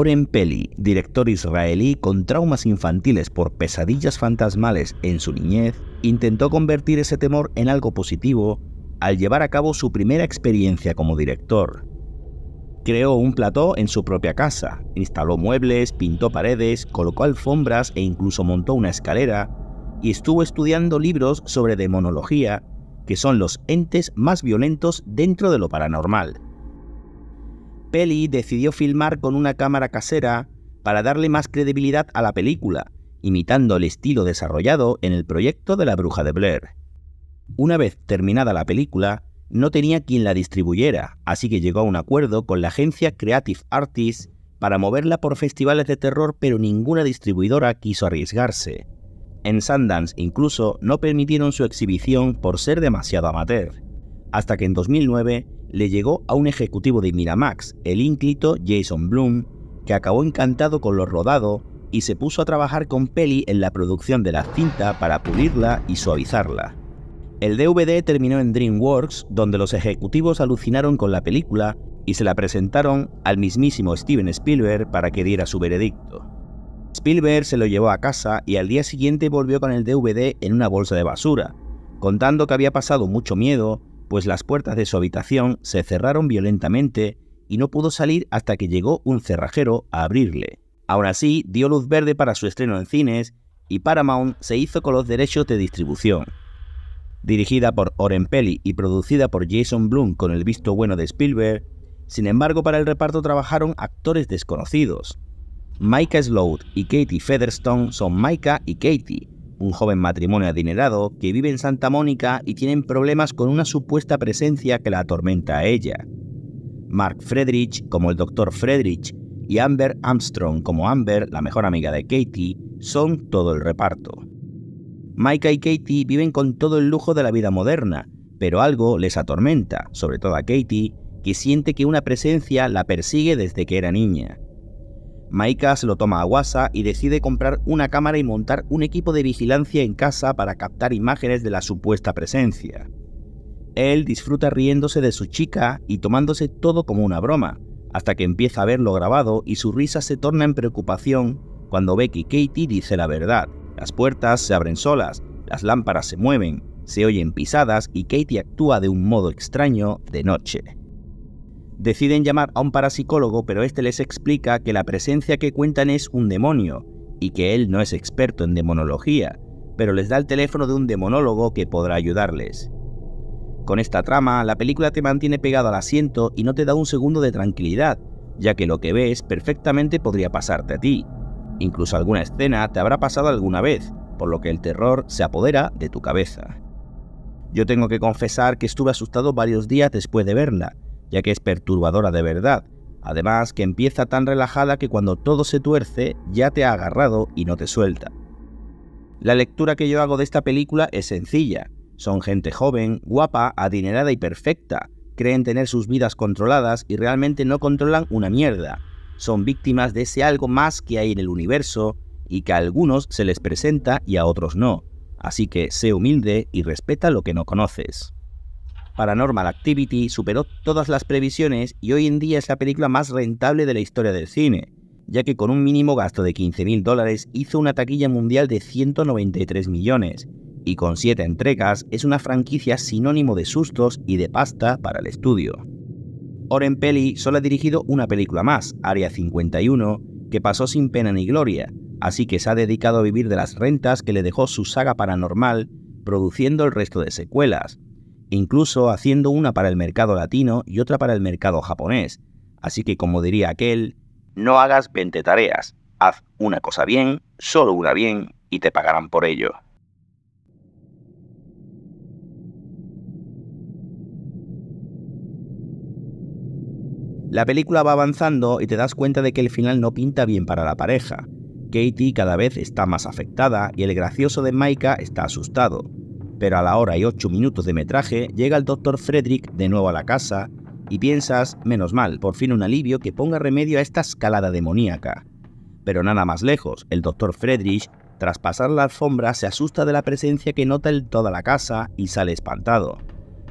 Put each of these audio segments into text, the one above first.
Oren Peli, director israelí con traumas infantiles por pesadillas fantasmales en su niñez, intentó convertir ese temor en algo positivo al llevar a cabo su primera experiencia como director. Creó un plató en su propia casa, instaló muebles, pintó paredes, colocó alfombras e incluso montó una escalera, y estuvo estudiando libros sobre demonología, que son los entes más violentos dentro de lo paranormal. Peli decidió filmar con una cámara casera para darle más credibilidad a la película, imitando el estilo desarrollado en el proyecto de la bruja de Blair. Una vez terminada la película, no tenía quien la distribuyera, así que llegó a un acuerdo con la agencia Creative Artists para moverla por festivales de terror, pero ninguna distribuidora quiso arriesgarse. En Sundance incluso no permitieron su exhibición por ser demasiado amateur, hasta que en 2009 le llegó a un ejecutivo de Miramax, el ínclito Jason Bloom, que acabó encantado con lo rodado y se puso a trabajar con Peli en la producción de la cinta para pulirla y suavizarla. El DVD terminó en DreamWorks, donde los ejecutivos alucinaron con la película y se la presentaron al mismísimo Steven Spielberg para que diera su veredicto. Spielberg se lo llevó a casa y al día siguiente volvió con el DVD en una bolsa de basura, contando que había pasado mucho miedo pues las puertas de su habitación se cerraron violentamente y no pudo salir hasta que llegó un cerrajero a abrirle. Aún así, dio luz verde para su estreno en cines y Paramount se hizo con los derechos de distribución. Dirigida por Oren Peli y producida por Jason Blum con el visto bueno de Spielberg, sin embargo para el reparto trabajaron actores desconocidos. Micah Sloat y Katie Featherstone son Micah y Katie, un joven matrimonio adinerado que vive en Santa Mónica y tienen problemas con una supuesta presencia que la atormenta a ella. Mark Friedrich, como el Dr. Friedrich, y Amber Armstrong, como Amber, la mejor amiga de Katie, son todo el reparto. Micah y Katie viven con todo el lujo de la vida moderna, pero algo les atormenta, sobre todo a Katie, que siente que una presencia la persigue desde que era niña. Maika se lo toma a guasa y decide comprar una cámara y montar un equipo de vigilancia en casa para captar imágenes de la supuesta presencia. Él disfruta riéndose de su chica y tomándose todo como una broma, hasta que empieza a verlo grabado y su risa se torna en preocupación cuando ve que Katie dice la verdad. Las puertas se abren solas, las lámparas se mueven, se oyen pisadas y Katie actúa de un modo extraño de noche. Deciden llamar a un parapsicólogo, pero este les explica que la presencia que cuentan es un demonio y que él no es experto en demonología, pero les da el teléfono de un demonólogo que podrá ayudarles. Con esta trama, la película te mantiene pegado al asiento y no te da un segundo de tranquilidad, ya que lo que ves perfectamente podría pasarte a ti. Incluso alguna escena te habrá pasado alguna vez, por lo que el terror se apodera de tu cabeza. Yo tengo que confesar que estuve asustado varios días después de verla, ya que es perturbadora de verdad. Además, que empieza tan relajada que cuando todo se tuerce ya te ha agarrado y no te suelta. La lectura que yo hago de esta película es sencilla. Son gente joven, guapa, adinerada y perfecta. Creen tener sus vidas controladas y realmente no controlan una mierda. Son víctimas de ese algo más que hay en el universo y que a algunos se les presenta y a otros no. Así que sé humilde y respeta lo que no conoces. Paranormal Activity superó todas las previsiones y hoy en día es la película más rentable de la historia del cine, ya que con un mínimo gasto de 15.000 dólares hizo una taquilla mundial de 193 millones, y con 7 entregas es una franquicia sinónimo de sustos y de pasta para el estudio. Oren Peli solo ha dirigido una película más, Area 51, que pasó sin pena ni gloria, así que se ha dedicado a vivir de las rentas que le dejó su saga paranormal, produciendo el resto de secuelas, incluso haciendo una para el mercado latino y otra para el mercado japonés. Así que como diría aquel, no hagas 20 tareas, haz una cosa bien, solo una bien, y te pagarán por ello. La película va avanzando y te das cuenta de que el final no pinta bien para la pareja. Katie cada vez está más afectada y el gracioso de Maika está asustado. Pero a la hora y ocho minutos de metraje llega el doctor Frederick de nuevo a la casa y piensas, menos mal, por fin un alivio que ponga remedio a esta escalada demoníaca. Pero nada más lejos, el doctor Frederick, tras pasar la alfombra, se asusta de la presencia que nota en toda la casa y sale espantado.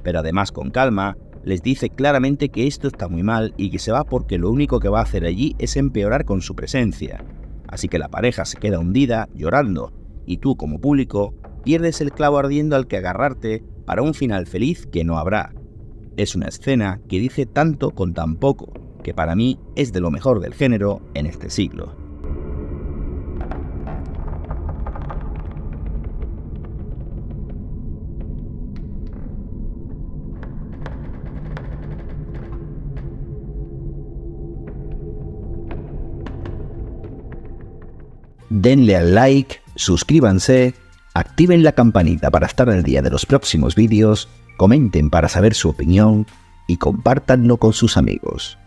Pero además con calma, les dice claramente que esto está muy mal y que se va porque lo único que va a hacer allí es empeorar con su presencia. Así que la pareja se queda hundida, llorando, y tú como público pierdes el clavo ardiendo al que agarrarte para un final feliz que no habrá. Es una escena que dice tanto con tan poco, que para mí es de lo mejor del género en este siglo. Denle al like, suscríbanse activen la campanita para estar al día de los próximos vídeos, comenten para saber su opinión y compártanlo con sus amigos.